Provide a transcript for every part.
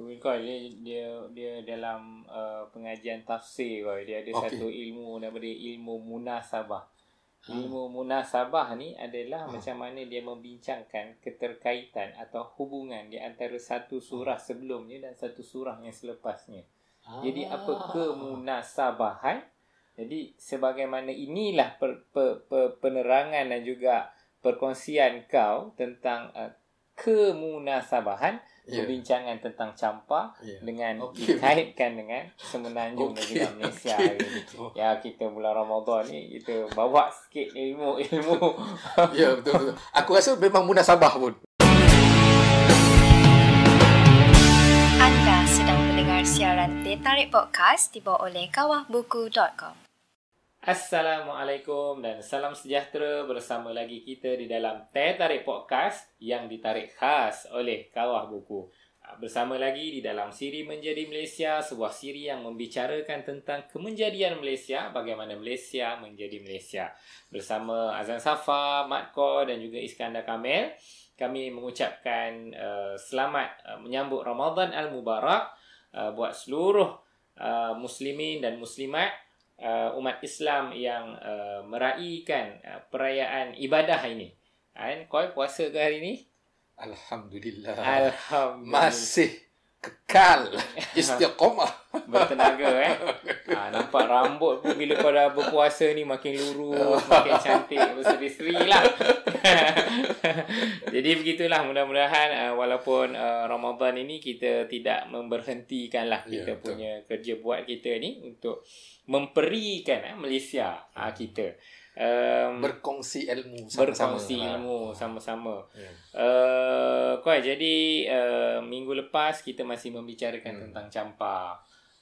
Kau kau dia, dia dia dalam uh, pengajian tafsir kau dia ada okay. satu ilmu nama dia ilmu munasabah. Ha. Ilmu munasabah ni adalah ha. macam mana dia membincangkan keterkaitan atau hubungan di antara satu surah ha. sebelumnya dan satu surah yang selepasnya. Ha. Jadi apa kemunasabahan? Jadi sebagaimana inilah per, per, per, penerangan dan juga perkongsian kau tentang uh, kemunasabahan yeah. perbincangan tentang campa ya. yeah. dengan okay. dikaitkan dengan semenanjung okay. negeri Malaysia okay. hari ini. Oh. Ya kita bulan Ramadan ni kita bawa sikit ilmu ilmu. ya yeah, betul betul. Aku rasa memang munasabah pun. Anda sedang mendengar siaran Tetarik Podcast dibawa oleh kawahbuku.com. Assalamualaikum dan salam sejahtera bersama lagi kita di dalam Teh Tarik Podcast yang ditarik khas oleh Kawah Buku. Bersama lagi di dalam siri Menjadi Malaysia, sebuah siri yang membicarakan tentang kemenjadian Malaysia, bagaimana Malaysia menjadi Malaysia. Bersama Azan Safa, Mat Kor dan juga Iskandar Kamil, kami mengucapkan uh, selamat uh, menyambut Ramadan Al-Mubarak uh, buat seluruh uh, Muslimin dan Muslimat uh, umat Islam yang uh, meraihkan uh, perayaan ibadah ini. Kan? Kau puasa ke hari ini? Alhamdulillah. Alhamdulillah. Masih kekal istiqamah bertenaga eh ha, nampak rambut pun bila kau dah berpuasa ni makin lurus makin cantik berseri-seri lah jadi begitulah mudah-mudahan uh, walaupun uh, Ramadan ini kita tidak memberhentikan lah ya, kita yeah, punya kerja buat kita ni untuk memperikan uh, eh, Malaysia uh, kita um, berkongsi ilmu sama-sama. Berkongsi lah. ilmu sama-sama. Yeah. Ya. Uh, jadi uh, minggu lepas kita masih membicarakan hmm. tentang campak.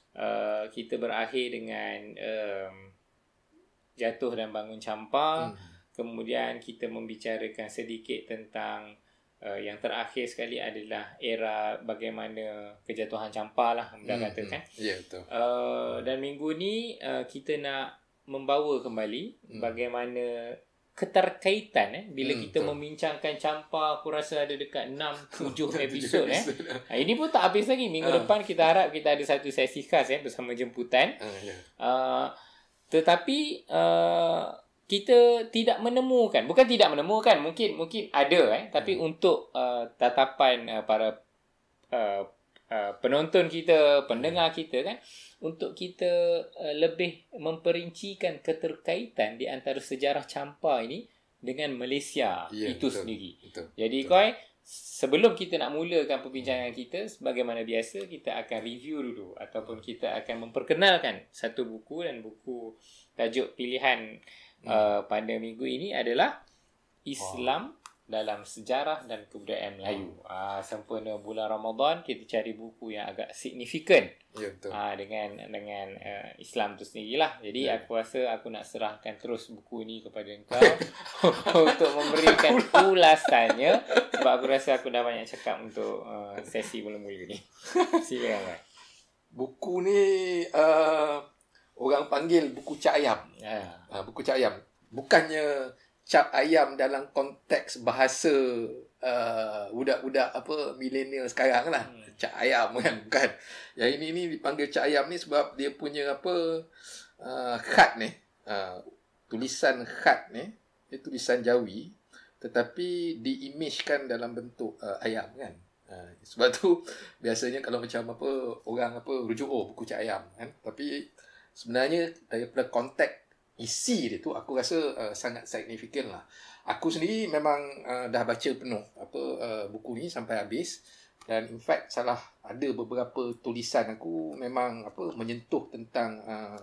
Uh, eh, kita berakhir dengan um, jatuh dan bangun campak. Hmm. Kemudian kita membicarakan sedikit tentang uh, yang terakhir sekali adalah era bagaimana kejatuhan campak lah. Mudah hmm. katakan. Hmm. Ya, yeah, betul. Uh, dan minggu ni uh, kita nak membawa kembali hmm. bagaimana keterkaitan eh bila hmm, kita betul. membincangkan campa aku rasa ada dekat 6 7 eh. episod eh. Ha, ini pun tak habis lagi. Minggu uh. depan kita harap kita ada satu sesi khas eh bersama jemputan. Uh, ah, yeah. Ya. uh, tetapi uh, kita tidak menemukan, bukan tidak menemukan, mungkin mungkin ada eh tapi hmm. untuk uh, tatapan uh, para uh, uh, penonton kita, pendengar hmm. kita kan uh, untuk kita uh, lebih memperincikan keterkaitan di antara sejarah Champa ini dengan Malaysia ya, itu betul, sendiri. Betul, Jadi betul. Koi, sebelum kita nak mulakan perbincangan kita sebagaimana biasa kita akan review dulu ataupun kita akan memperkenalkan satu buku dan buku tajuk pilihan hmm. uh, pada minggu ini adalah Islam wow dalam sejarah dan kebudayaan Melayu. Hmm. Uh, sempena bulan Ramadan kita cari buku yang agak signifikan. Ya betul. Uh, dengan dengan uh, Islam tu sendirilah. Jadi ya. aku rasa aku nak serahkan terus buku ini kepada engkau untuk memberikan ulasannya sebab aku rasa aku dah banyak cakap untuk uh, sesi bulan mula ni. Silakan. Buku ni uh, orang panggil buku cak ayam. Ya. Uh, buku cak ayam. Bukannya cap ayam dalam konteks bahasa uh, budak-budak apa milenial sekarang lah hmm. cap ayam kan bukan yang ini ni dipanggil cap ayam ni sebab dia punya apa uh, khat ni uh, tulisan khat ni dia tulisan jawi tetapi diimajkan dalam bentuk uh, ayam kan uh, sebab tu biasanya kalau macam apa orang apa rujuk oh buku cak ayam kan tapi sebenarnya daripada konteks isi dia tu aku rasa uh, sangat signifikan lah. Aku sendiri memang uh, dah baca penuh apa uh, buku ni sampai habis dan in fact salah ada beberapa tulisan aku memang apa menyentuh tentang uh,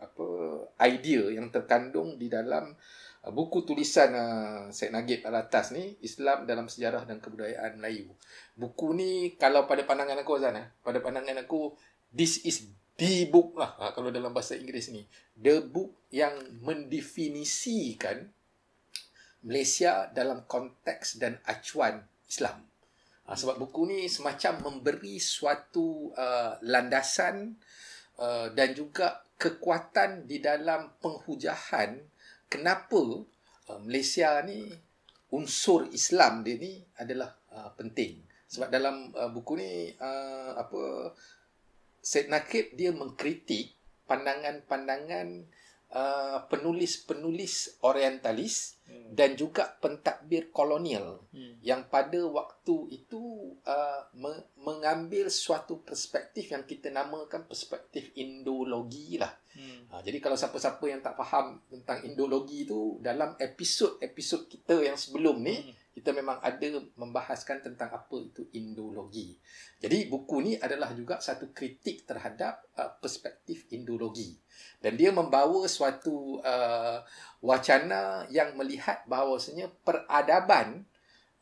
apa idea yang terkandung di dalam uh, buku tulisan uh, Syed Nagib Al-Atas ni Islam dalam sejarah dan kebudayaan Melayu. Buku ni kalau pada pandangan aku Azana, eh, pada pandangan aku this is the book lah ha, kalau dalam bahasa Inggeris ni the book yang mendefinisikan Malaysia dalam konteks dan acuan Islam ha, sebab buku ni semacam memberi suatu uh, landasan uh, dan juga kekuatan di dalam penghujahan kenapa uh, Malaysia ni unsur Islam dia ni adalah uh, penting sebab dalam uh, buku ni uh, apa Syed Nakib dia mengkritik pandangan-pandangan uh, penulis-penulis orientalis hmm. dan juga pentadbir kolonial hmm. yang pada waktu itu uh, me- mengambil suatu perspektif yang kita namakan perspektif indologi lah. Hmm. Uh, jadi kalau siapa-siapa yang tak faham tentang indologi itu dalam episod-episod kita yang sebelum ni hmm kita memang ada membahaskan tentang apa itu indologi. Jadi buku ni adalah juga satu kritik terhadap uh, perspektif indologi. Dan dia membawa suatu uh, wacana yang melihat bahawasanya peradaban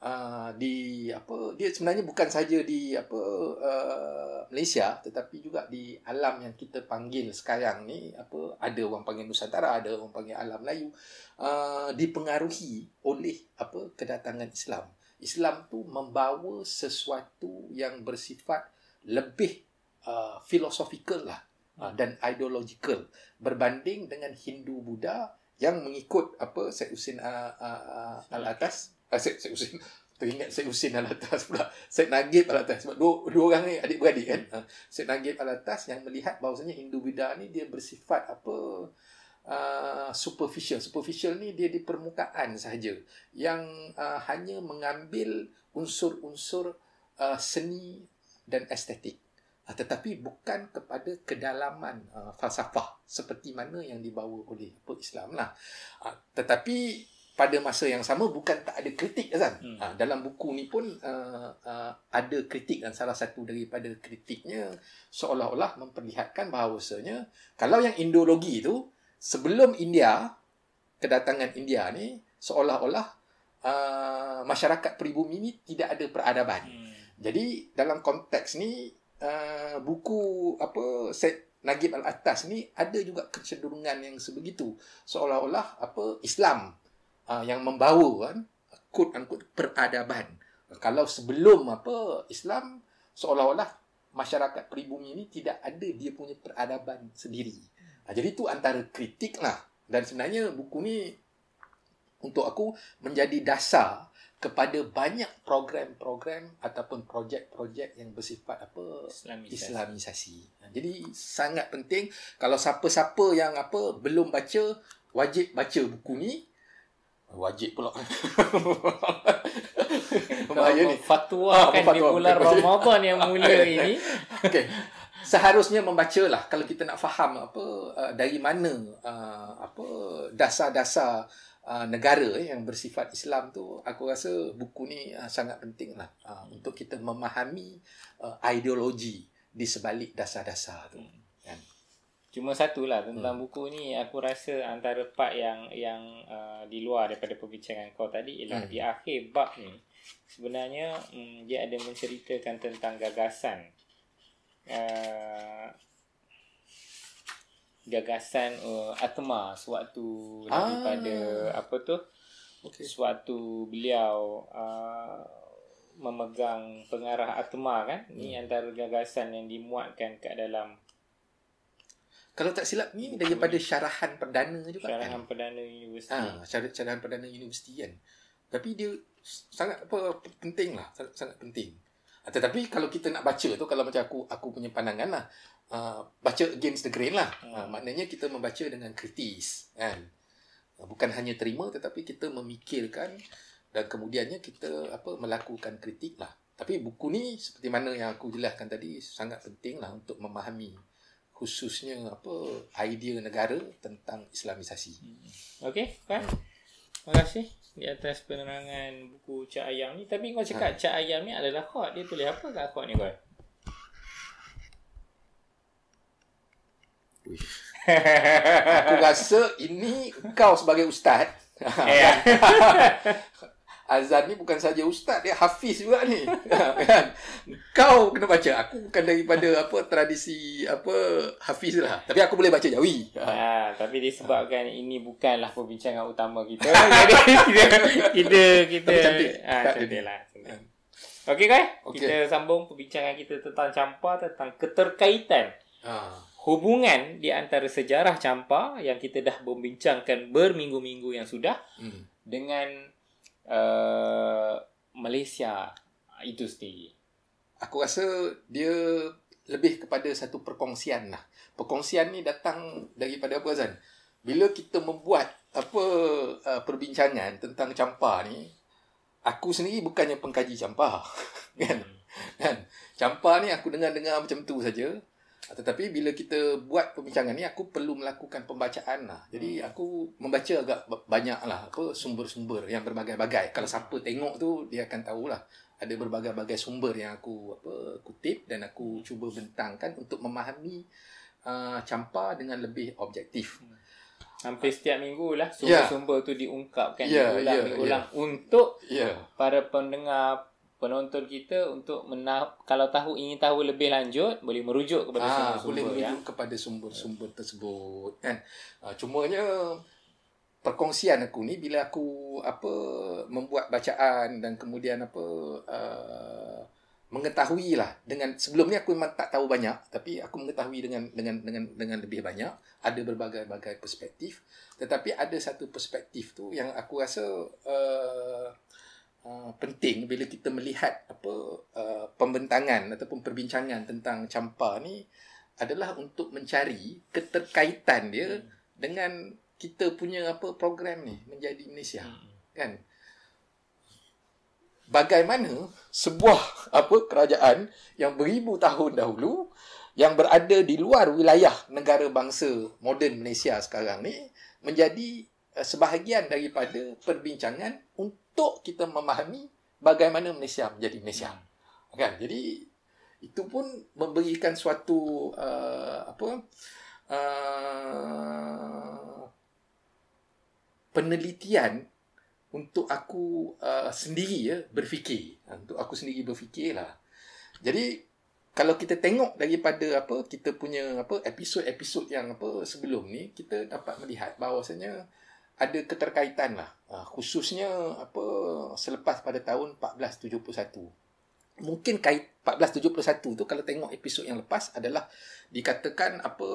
uh, di apa dia sebenarnya bukan saja di apa uh, Malaysia tetapi juga di alam yang kita panggil sekarang ni apa ada orang panggil Nusantara ada orang panggil alam Melayu uh, dipengaruhi oleh apa kedatangan Islam Islam tu membawa sesuatu yang bersifat lebih uh, philosophical lah uh, dan ideologikal berbanding dengan Hindu Buddha yang mengikut apa Said Hussein uh, uh, uh, al-Atas Asyik ah, Syed Husin. Teringat Syed Husin Al-Atas pula. Syed Nagib Al-Atas. Sebab dua, dua orang ni adik-beradik kan. Ha. Syed Nagib Al-Atas yang melihat bahawasanya Hindu Buddha ni dia bersifat apa... Uh, superficial. Superficial ni dia di permukaan sahaja. Yang uh, hanya mengambil unsur-unsur uh, seni dan estetik. Uh, tetapi bukan kepada kedalaman uh, falsafah seperti mana yang dibawa oleh Islam lah. Uh, tetapi pada masa yang sama bukan tak ada kritik kan Hmm. Ha, dalam buku ni pun uh, uh, ada kritik dan salah satu daripada kritiknya seolah-olah memperlihatkan bahawasanya kalau yang ideologi tu sebelum India kedatangan India ni seolah-olah uh, masyarakat pribumi ni tidak ada peradaban. Hmm. Jadi dalam konteks ni uh, buku apa set Nagib al-Atas ni ada juga kecenderungan yang sebegitu seolah-olah apa Islam uh, yang membawa kan kod angkut peradaban. Kalau sebelum apa Islam seolah-olah masyarakat pribumi ini tidak ada dia punya peradaban sendiri. Uh, jadi itu antara kritik lah. Dan sebenarnya buku ni untuk aku menjadi dasar kepada banyak program-program ataupun projek-projek yang bersifat apa Islamisasi. Islamisasi. Ah, jadi sangat penting kalau siapa-siapa yang apa belum baca wajib baca buku ni Wajib pula. Bahaya ni. Fatwa ha, kan fatwa, di bulan Ramadan yang mula ini. Okey. Seharusnya membacalah kalau kita nak faham apa uh, dari mana uh, apa dasar-dasar Uh, negara eh, yang bersifat Islam tu aku rasa buku ni uh, sangat penting lah uh, untuk kita memahami uh, ideologi di sebalik dasar-dasar tu. Hmm. Cuma satu lah tentang hmm. buku ni aku rasa antara part yang yang uh, di luar daripada perbincangan kau tadi ialah hmm. di akhir bab ni sebenarnya um, dia ada menceritakan tentang gagasan uh, gagasan uh, atma sewaktu ah. daripada apa tu okay. sewaktu beliau uh, memegang pengarah atma kan hmm. ni antara gagasan yang dimuatkan kat dalam kalau tak silap ni daripada ni. syarahan perdana juga kan. syarahan kan? perdana universiti ah syar- syarahan perdana universiti kan tapi dia sangat apa penting lah sangat, sangat penting ah, tetapi kalau kita nak baca tu kalau macam aku aku punya pandangan lah uh, baca against the grain lah hmm. uh, maknanya kita membaca dengan kritis kan bukan hanya terima tetapi kita memikirkan dan kemudiannya kita apa melakukan kritik lah tapi buku ni seperti mana yang aku jelaskan tadi sangat penting lah untuk memahami khususnya apa idea negara tentang islamisasi. Hmm. Okey, kan? Terima kasih di atas penerangan buku Cak Ayam ni. Tapi kau cakap ha. Cak Ayam ni adalah kod. Dia tulis apa kat kod ni kau? aku rasa ini kau sebagai ustaz. Yeah. azan ni bukan saja ustaz dia hafiz juga ni ya, kan kau kena baca aku bukan daripada apa tradisi apa hafiz lah tapi aku boleh baca jawi ya, ha, tapi disebabkan ha. ini bukanlah perbincangan utama kita jadi kita kita kita cantiklah ah, okey okay. kita sambung perbincangan kita tentang campa tentang keterkaitan ha. hubungan di antara sejarah campa yang kita dah membincangkan berminggu-minggu yang sudah hmm. dengan Uh, Malaysia itu sendiri? Aku rasa dia lebih kepada satu perkongsian lah. Perkongsian ni datang daripada apa Zan? Bila kita membuat apa uh, perbincangan tentang campah ni, aku sendiri bukannya pengkaji campah. kan? Hmm. Kan? Campah ni aku dengar-dengar macam tu saja. Ah, tetapi bila kita buat perbincangan ni aku perlu melakukan pembacaan lah. Jadi hmm. aku membaca agak banyak lah apa sumber-sumber yang berbagai-bagai. Kalau siapa tengok tu dia akan tahulah ada berbagai-bagai sumber yang aku apa kutip dan aku hmm. cuba bentangkan untuk memahami uh, ah, campa dengan lebih objektif. Hmm. Hampir setiap minggu lah ya. sumber-sumber yeah. tu diungkapkan yeah, diulang-ulang ya, ya. yeah, yeah. untuk yeah. para pendengar penonton kita untuk mena- kalau tahu ingin tahu lebih lanjut boleh merujuk kepada ha, sumber-sumber boleh ya. merujuk ya. kepada sumber-sumber tersebut kan ha, cumanya perkongsian aku ni bila aku apa membuat bacaan dan kemudian apa uh, mengetahuilah dengan sebelum ni aku memang tak tahu banyak tapi aku mengetahui dengan dengan dengan dengan lebih banyak ada berbagai-bagai perspektif tetapi ada satu perspektif tu yang aku rasa uh, Uh, penting bila kita melihat apa uh, pembentangan ataupun perbincangan tentang campa ni adalah untuk mencari keterkaitan dia hmm. dengan kita punya apa program ni menjadi Malaysia hmm. kan bagaimana sebuah apa kerajaan yang beribu tahun dahulu yang berada di luar wilayah negara bangsa moden Malaysia sekarang ni menjadi uh, sebahagian daripada perbincangan untuk kita memahami bagaimana Malaysia menjadi Malaysia. Hmm. Kan? Jadi itu pun memberikan suatu uh, apa uh, penelitian untuk aku uh, sendiri ya berfikir ha, untuk aku sendiri berfikirlah. Jadi kalau kita tengok daripada apa kita punya apa episod-episod yang apa sebelum ni kita dapat melihat bahawasanya ada keterkaitan lah Ah, khususnya apa selepas pada tahun 1471. Mungkin kait 1471 tu kalau tengok episod yang lepas adalah dikatakan apa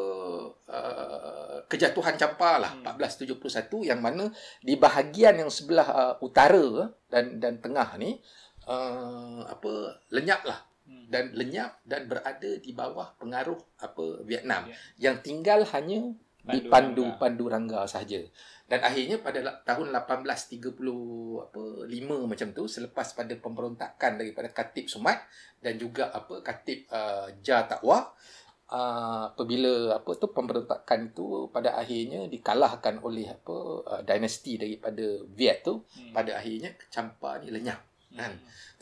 uh, kejatuhan Champa lah hmm. 1471 yang mana di bahagian yang sebelah uh, utara dan dan tengah ni uh, apa lenyap lah hmm. dan lenyap dan berada di bawah pengaruh apa Vietnam yeah. yang tinggal hanya pandu pandu, rangga. pandu rangga sahaja. Dan akhirnya pada tahun 1835 apa 5 macam tu selepas pada pemberontakan daripada Katib Sumat dan juga apa Katib uh, Ja Takwa uh, apabila apa tu pemberontakan itu pada akhirnya dikalahkan oleh apa uh, dinasti daripada Viet tu hmm. pada akhirnya Champa ni lenyap. Hmm. Kan.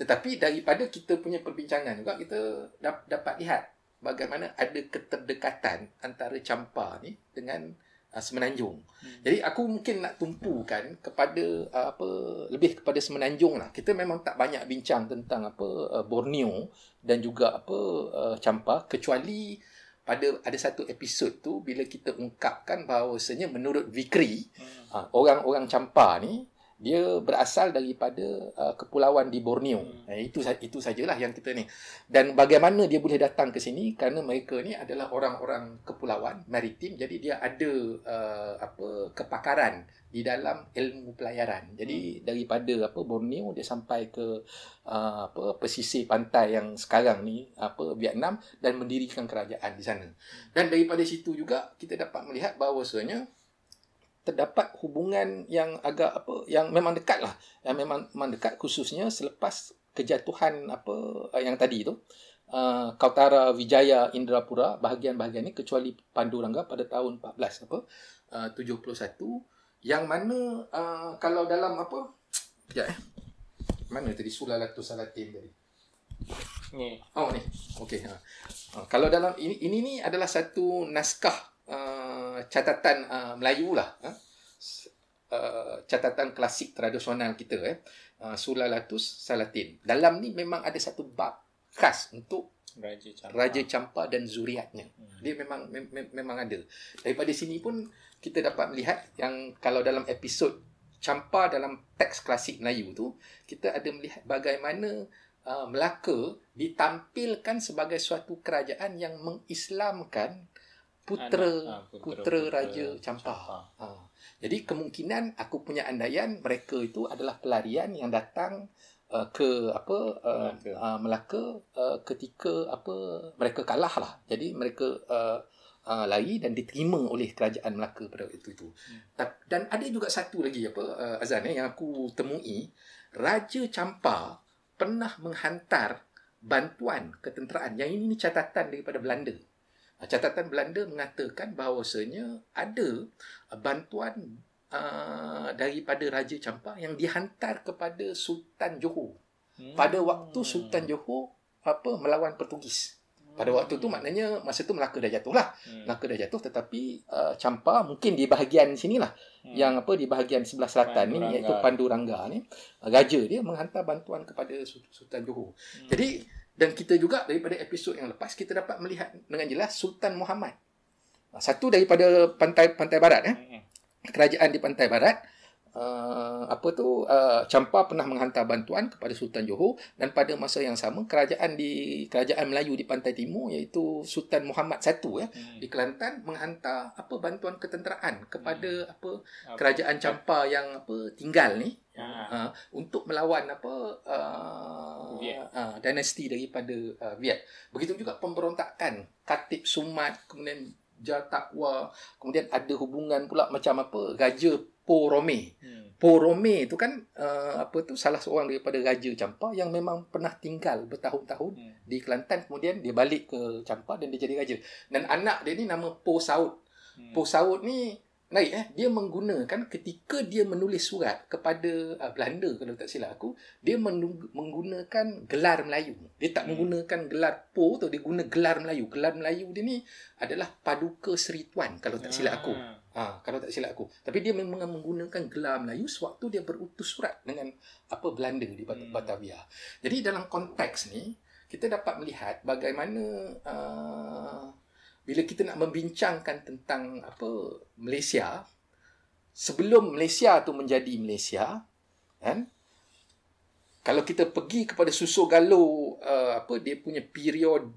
Tetapi daripada kita punya perbincangan juga kita dap- dapat lihat bagaimana ada keterdekatan antara Champa ni dengan uh, Semenanjung. Hmm. Jadi aku mungkin nak tumpukan kepada uh, apa lebih kepada Semenanjung lah. Kita memang tak banyak bincang tentang apa uh, Borneo dan juga apa uh, Champa kecuali pada ada satu episod tu bila kita ungkapkan bahawasanya menurut Vikri hmm. uh, orang-orang Champa ni dia berasal daripada uh, kepulauan di Borneo. Hmm. Eh, itu itu sajalah yang kita ni. Dan bagaimana dia boleh datang ke sini kerana mereka ni adalah orang-orang kepulauan maritim jadi dia ada uh, apa kepakaran di dalam ilmu pelayaran. Jadi hmm. daripada apa Borneo dia sampai ke uh, apa pesisir pantai yang sekarang ni apa Vietnam dan mendirikan kerajaan di sana. Hmm. Dan daripada situ juga kita dapat melihat bahawasanya hmm terdapat hubungan yang agak apa yang memang dekat lah yang memang, memang dekat khususnya selepas kejatuhan apa eh, yang tadi itu uh, eh, Kautara Vijaya Indrapura bahagian-bahagian ini kecuali Pandurangga pada tahun 14 apa eh, uh, 71 yang mana uh, kalau dalam apa ya eh. mana tadi Sulalatus Salatin tadi ni oh ni okey ha. Uh, kalau dalam ini ini ni adalah satu naskah Uh, catatan uh, Melayu lah. Ha? Uh, catatan klasik tradisional kita. Eh. Uh, Sulalatus Salatin. Dalam ni memang ada satu bab khas untuk Raja Champa. Raja Champa dan zuriatnya. Hmm. Dia memang me- me- memang ada. Daripada sini pun kita dapat melihat yang kalau dalam episod Champa dalam teks klasik Melayu tu, kita ada melihat bagaimana uh, Melaka ditampilkan sebagai suatu kerajaan yang mengislamkan putera Anak, ha, raja Champah. Champah. Ah. Jadi kemungkinan aku punya andaian mereka itu adalah pelarian yang datang uh, ke apa uh, Melaka, uh, Melaka uh, ketika apa mereka kalah lah. Jadi mereka uh, Uh, lari dan diterima oleh kerajaan Melaka pada waktu itu. Hmm. Dan ada juga satu lagi apa uh, Azan eh, yang aku temui Raja Champa pernah menghantar bantuan ketenteraan. Yang ini catatan daripada Belanda catatan Belanda mengatakan bahawasanya ada uh, bantuan uh, daripada Raja Campa yang dihantar kepada Sultan Johor hmm. pada waktu Sultan Johor apa melawan Portugis pada waktu tu hmm. maknanya masa tu Melaka dah jatuh lah. Hmm. Melaka dah jatuh tetapi uh, Champa mungkin di bahagian sinilah hmm. yang apa di bahagian sebelah selatan Pandu ni iaitu Pandu ni uh, raja dia menghantar bantuan kepada Sultan Johor. Hmm. Jadi dan kita juga daripada episod yang lepas kita dapat melihat dengan jelas Sultan Muhammad. Satu daripada pantai-pantai barat eh. Kerajaan di pantai barat uh, apa tu uh, Champa pernah menghantar bantuan kepada Sultan Johor dan pada masa yang sama kerajaan di kerajaan Melayu di pantai timur iaitu Sultan Muhammad I ya hmm. di Kelantan menghantar apa bantuan ketenteraan kepada hmm. apa kerajaan Champa yang apa tinggal ni ya. uh, untuk melawan apa uh, uh, dinasti daripada uh, Viet begitu juga pemberontakan katip Sumat kemudian Jal kemudian ada hubungan pula macam apa Raja Po Rome. Hmm. Po Rome tu kan uh, apa tu salah seorang daripada raja Champa yang memang pernah tinggal bertahun-tahun hmm. di Kelantan kemudian dia balik ke Champa dan dia jadi raja. Dan anak dia ni nama Po Saud. Hmm. Po Saud ni naik eh dia menggunakan ketika dia menulis surat kepada uh, Belanda kalau tak silap aku, dia menggunakan gelar Melayu. Dia tak hmm. menggunakan gelar Po tu, dia guna gelar Melayu. Gelar Melayu dia ni adalah Paduka Seri Tuan kalau tak silap aku. Hmm. Ha, kalau tak silap aku. Tapi dia memang menggunakan gelar Melayu sewaktu dia berutus surat dengan apa Belanda di Bat- hmm. Batavia. Jadi dalam konteks ni, kita dapat melihat bagaimana uh, bila kita nak membincangkan tentang apa Malaysia sebelum Malaysia tu menjadi Malaysia kan kalau kita pergi kepada susu galo uh, ah, apa dia punya period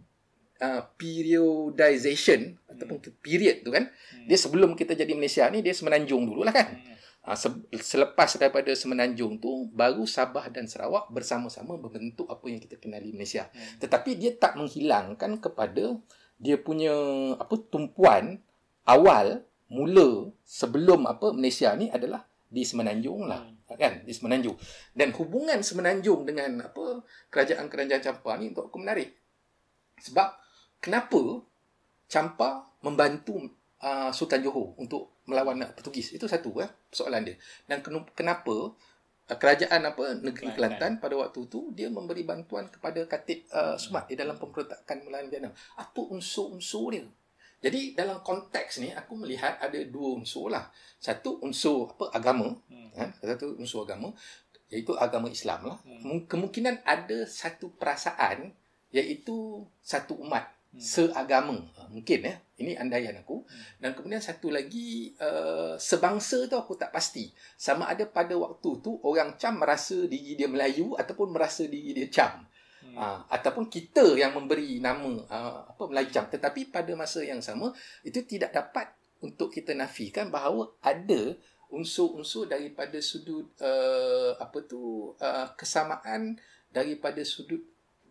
uh, periodization hmm. ataupun period tu kan hmm. dia sebelum kita jadi Malaysia ni dia semenanjung dulu lah kan hmm. uh, se- selepas daripada semenanjung tu baru Sabah dan Sarawak bersama-sama membentuk apa yang kita kenali Malaysia hmm. tetapi dia tak menghilangkan kepada dia punya apa tumpuan awal mula sebelum apa Malaysia ni adalah di semenanjung lah hmm. kan di semenanjung dan hubungan semenanjung dengan apa kerajaan kerajaan Champa ni untuk aku menarik sebab kenapa Champa membantu uh, Sultan Johor untuk melawan Portugis itu satu eh soalan dia dan kenapa uh, kerajaan apa negeri Kelantan, pada waktu itu dia memberi bantuan kepada Katib uh, Sumat di dalam pemberontakan melawan Vietnam apa unsur-unsur dia jadi dalam konteks ni aku melihat ada dua unsur lah satu unsur apa agama hmm. eh? satu unsur agama iaitu agama Islam lah hmm. kemungkinan ada satu perasaan iaitu satu umat Hmm. seagama ah, mungkin ya ini andaian aku dan kemudian satu lagi uh, sebangsa tu aku tak pasti sama ada pada waktu tu orang cam merasa diri dia Melayu ataupun merasa diri dia cam Uh, hmm. ah, ataupun kita yang memberi nama uh, apa Melayu Cam tetapi pada masa yang sama itu tidak dapat untuk kita nafikan bahawa ada unsur-unsur daripada sudut uh, apa tu uh, kesamaan daripada sudut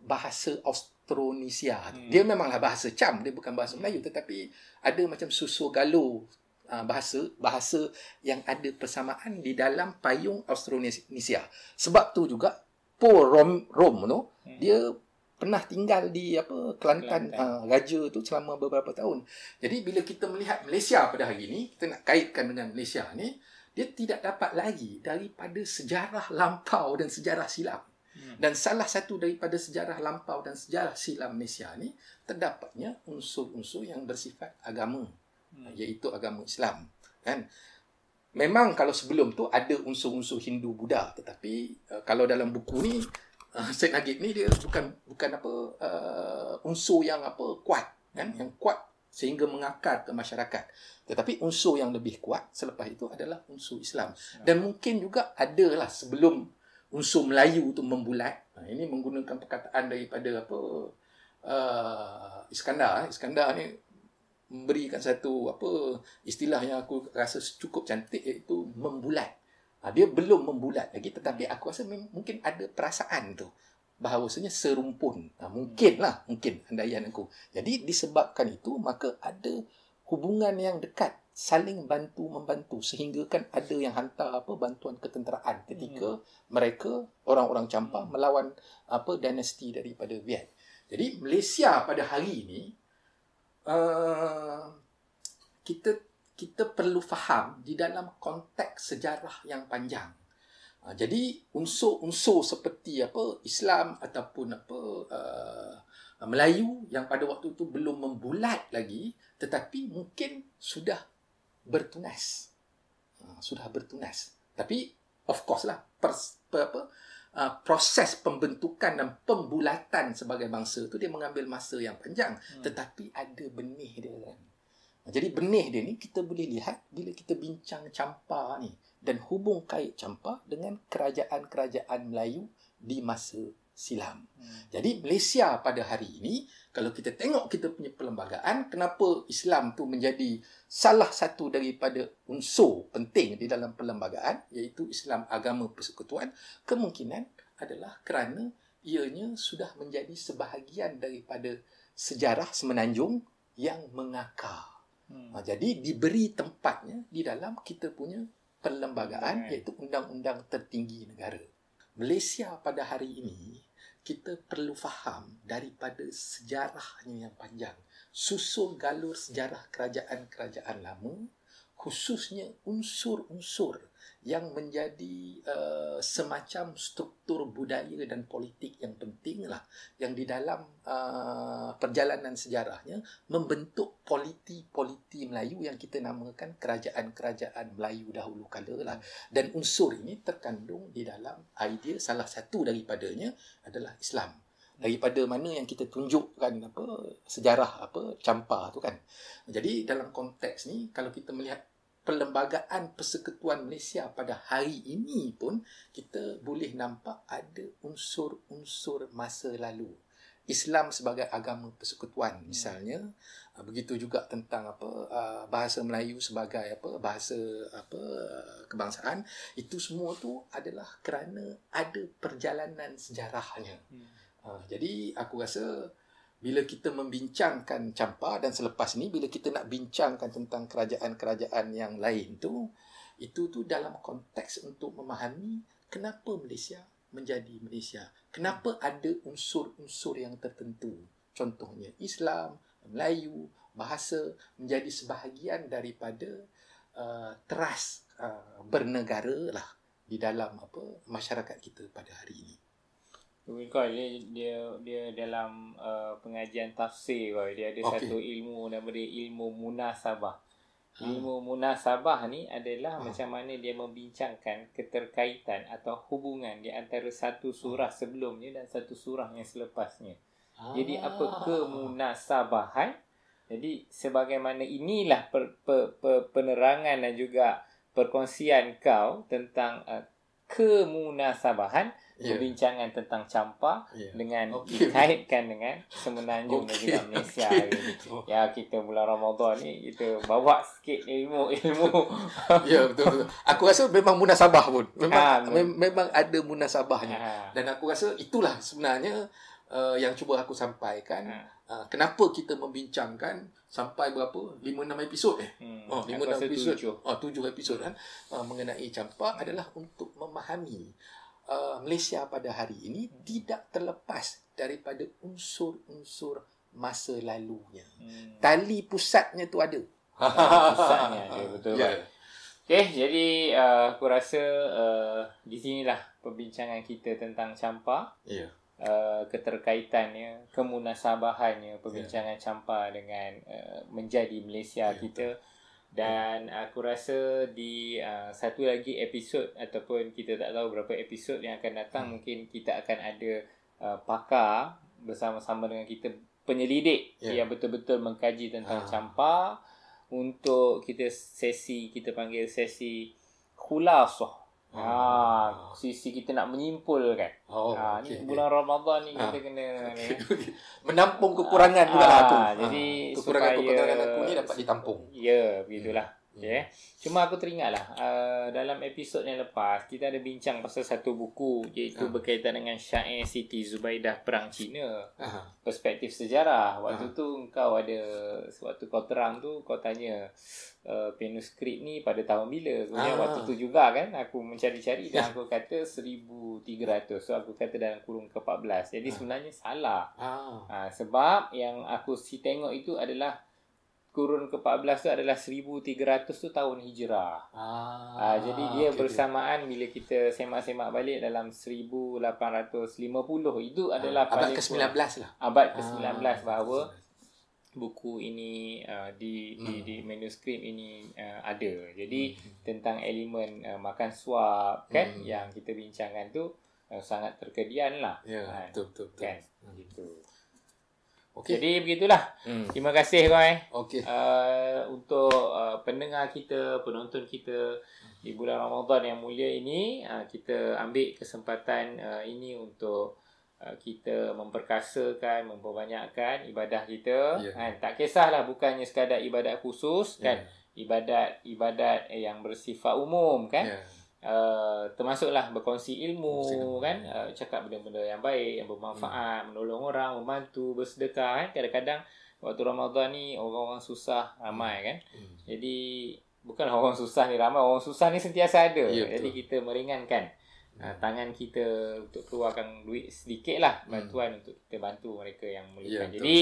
bahasa Aust- Austronesia. Hmm. Dia memanglah bahasa Cam, dia bukan bahasa Melayu tetapi ada macam susu galo ah, bahasa bahasa yang ada persamaan di dalam payung Austronesia. Sebab tu juga Po Rom Rom tu hmm. dia pernah tinggal di apa Kelantan, Kelantan. Uh, raja tu selama beberapa tahun. Jadi bila kita melihat Malaysia pada hari ini, kita nak kaitkan dengan Malaysia ni, dia tidak dapat lagi daripada sejarah lampau dan sejarah silap. Hmm. Dan salah satu daripada sejarah lampau dan sejarah silam Mesia ni terdapatnya unsur-unsur yang bersifat agama hmm. iaitu agama Islam kan. Memang kalau sebelum tu ada unsur-unsur Hindu Buddha tetapi uh, kalau dalam buku ni uh, Said Nagib ni dia bukan bukan apa uh, unsur yang apa kuat kan yang kuat sehingga mengakar ke masyarakat. Tetapi unsur yang lebih kuat selepas itu adalah unsur Islam. Ya. Dan mungkin juga adalah sebelum unsur Melayu tu membulat. Ha, ini menggunakan perkataan daripada apa uh, Iskandar. Eh, Iskandar ni memberikan satu apa istilah yang aku rasa cukup cantik iaitu membulat. Ha, dia belum membulat lagi tetapi aku rasa mungkin ada perasaan tu bahawasanya serumpun. Ha, lah, mungkin andaian aku. Jadi disebabkan itu maka ada hubungan yang dekat saling bantu membantu sehingga kan ada yang hantar apa bantuan ketenteraan ketika hmm. mereka orang-orang campak hmm. melawan apa dinasti daripada Viet. Jadi Malaysia pada hari ini uh, kita kita perlu faham di dalam konteks sejarah yang panjang. Uh, jadi unsur-unsur seperti apa Islam ataupun apa uh, Melayu yang pada waktu itu belum membulat lagi tetapi mungkin sudah bertunas. Ha, sudah bertunas. Tapi of course lah pers, per, apa, ha, proses pembentukan dan pembulatan sebagai bangsa itu dia mengambil masa yang panjang hmm. tetapi ada benih dia kan. Ha, jadi benih dia ni kita boleh lihat bila kita bincang campa ni dan hubung kait campa dengan kerajaan-kerajaan Melayu di masa silam. Hmm. Jadi Malaysia pada hari ini kalau kita tengok kita punya perlembagaan kenapa Islam tu menjadi salah satu daripada unsur penting di dalam perlembagaan iaitu Islam agama persekutuan kemungkinan adalah kerana ianya sudah menjadi sebahagian daripada sejarah semenanjung yang mengakar. Hmm. Ha, jadi diberi tempatnya di dalam kita punya perlembagaan hmm. iaitu undang-undang tertinggi negara. Malaysia pada hari ini kita perlu faham daripada sejarahnya yang panjang susul galur sejarah kerajaan-kerajaan lama khususnya unsur-unsur yang menjadi uh, semacam struktur budaya dan politik yang pentinglah yang di dalam uh, perjalanan sejarahnya membentuk politi-politi Melayu yang kita namakan kerajaan-kerajaan Melayu dahulu kala lah dan unsur ini terkandung di dalam idea salah satu daripadanya adalah Islam daripada mana yang kita tunjukkan apa sejarah apa campa tu kan jadi dalam konteks ni kalau kita melihat perlembagaan persekutuan Malaysia pada hari ini pun kita boleh nampak ada unsur-unsur masa lalu. Islam sebagai agama persekutuan hmm. misalnya hmm. begitu juga tentang apa uh, bahasa Melayu sebagai apa bahasa apa uh, kebangsaan itu semua tu adalah kerana ada perjalanan sejarahnya. Hmm. Jadi aku rasa bila kita membincangkan campa dan selepas ni bila kita nak bincangkan tentang kerajaan-kerajaan yang lain tu itu tu dalam konteks untuk memahami kenapa Malaysia menjadi Malaysia kenapa ada unsur-unsur yang tertentu contohnya Islam Melayu bahasa menjadi sebahagian daripada uh, teras uh, bernegara lah di dalam apa masyarakat kita pada hari ini Rumin Kau dia, dia dia dalam uh, pengajian tafsir kau. Dia ada okay. satu ilmu nama dia ilmu munasabah. Ha. Ilmu munasabah ni adalah ha. macam mana dia membincangkan keterkaitan atau hubungan di antara satu surah ha. sebelumnya dan satu surah yang selepasnya. Ha. Jadi apa kemunasabahan? Jadi sebagaimana inilah per, per, per, penerangan dan juga perkongsian kau tentang uh, kemunasabahan yeah. perbincangan tentang campa ya. yeah. dengan okay. dikaitkan dengan semenanjung okay. negeri Malaysia okay. hari ini. Oh. Ya kita bulan Ramadan ni kita bawa sikit ilmu-ilmu. ya yeah, betul betul. Aku rasa memang munasabah pun. Memang ha, mem- memang ada munasabahnya. Ha. Dan aku rasa itulah sebenarnya uh, yang cuba aku sampaikan hmm. uh, kenapa kita membincangkan sampai berapa 5 6 episod eh hmm. oh 5 6 episod oh tujuh episod kan hmm. uh, mengenai campak hmm. adalah untuk memahami uh, Malaysia pada hari ini hmm. tidak terlepas daripada unsur-unsur masa lalunya hmm. tali pusatnya tu ada pusatnya ada, betul yeah. kan? Okay, jadi uh, aku rasa uh, di sinilah perbincangan kita tentang campak. Yeah uh, keterkaitannya, kemunasabahannya ya. perbincangan yeah. Campa dengan uh, menjadi Malaysia yeah. kita dan aku rasa di uh, satu lagi episod ataupun kita tak tahu berapa episod yang akan datang hmm. mungkin kita akan ada uh, pakar bersama-sama dengan kita penyelidik yeah. yang betul-betul mengkaji tentang ha. Ah. campa untuk kita sesi kita panggil sesi khulasah Ha, ha. sisi kita nak menyimpul kan. Ha, oh, ha, okay. ni bulan Ramadan ni ha. kita kena okay. ni. menampung kekurangan lah ha. juga ha. aku. Ha. Jadi kekurangan-kekurangan aku ni dapat ditampung. Ya, begitulah. Ya. Yeah. Cuma aku teringatlah uh, dalam episod yang lepas kita ada bincang pasal satu buku iaitu uh. berkaitan dengan Syair Siti Zubaidah Perang Cina. Uh-huh. Perspektif sejarah. Waktu uh-huh. tu kau ada sewaktu kau terang tu kau tanya uh, manuskrip ni pada tahun bila? Kemudian uh-huh. waktu tu juga kan aku mencari-cari dan aku kata 1300. So aku kata dalam kurung ke-14. Jadi uh-huh. sebenarnya salah. Uh-huh. Uh, sebab yang aku si tengok itu adalah Turun ke-14 tu adalah 1300 tu tahun hijrah. Ah. Uh, jadi dia okay, bersamaan okay. bila kita semak-semak balik dalam 1850. Itu ah, adalah abad ke-19 lah. Abad ah, ke-19 uh, bahawa buku ini uh, di di di hmm. manuskrip ini uh, ada. Jadi hmm tentang elemen uh, makan suap kan hmm yang kita bincangkan tu uh, sangat terkedianlah. Ya, yeah, kan? betul betul. Kan? Mm-hmm. Gitu. Okay. Jadi begitulah. Hmm. Terima kasih kau eh. Okay. Uh, untuk uh, pendengar kita, penonton kita hmm. di bulan Ramadan yang mulia ini, uh, kita ambil kesempatan uh, ini untuk uh, kita memperkasakan, memperbanyakkan ibadah kita. Yeah. Kan? Tak kisahlah bukannya sekadar ibadat khusus kan. Ya. Ibadat ibadat yang bersifat umum kan. Yeah. Eh, termasuklah berkongsi ilmu Maksudnya. kan uh, cakap benda-benda yang baik yang bermanfaat hmm. menolong orang membantu bersedekah kan kadang-kadang waktu Ramadan ni orang-orang susah ramai hmm. kan hmm. jadi bukan orang susah ni ramai orang susah ni sentiasa ada ya, jadi kita meringankan Uh, tangan kita untuk keluarkan duit sedikit lah hmm. bantuan hmm. untuk kita bantu mereka yang memerlukan. Yeah, ya, Jadi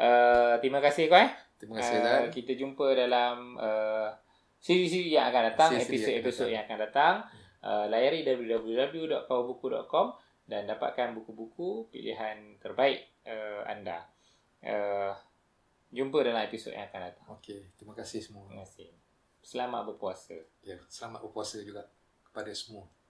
uh, terima kasih kau eh. Terima kasih uh, Kita jumpa dalam uh, siri-siri yang akan datang episod-episod yang akan datang uh, layari www.kaubuku.com dan dapatkan buku-buku pilihan terbaik uh, anda uh, jumpa dalam episod yang akan datang okey terima kasih semua terima selamat berpuasa ya selamat berpuasa juga kepada semua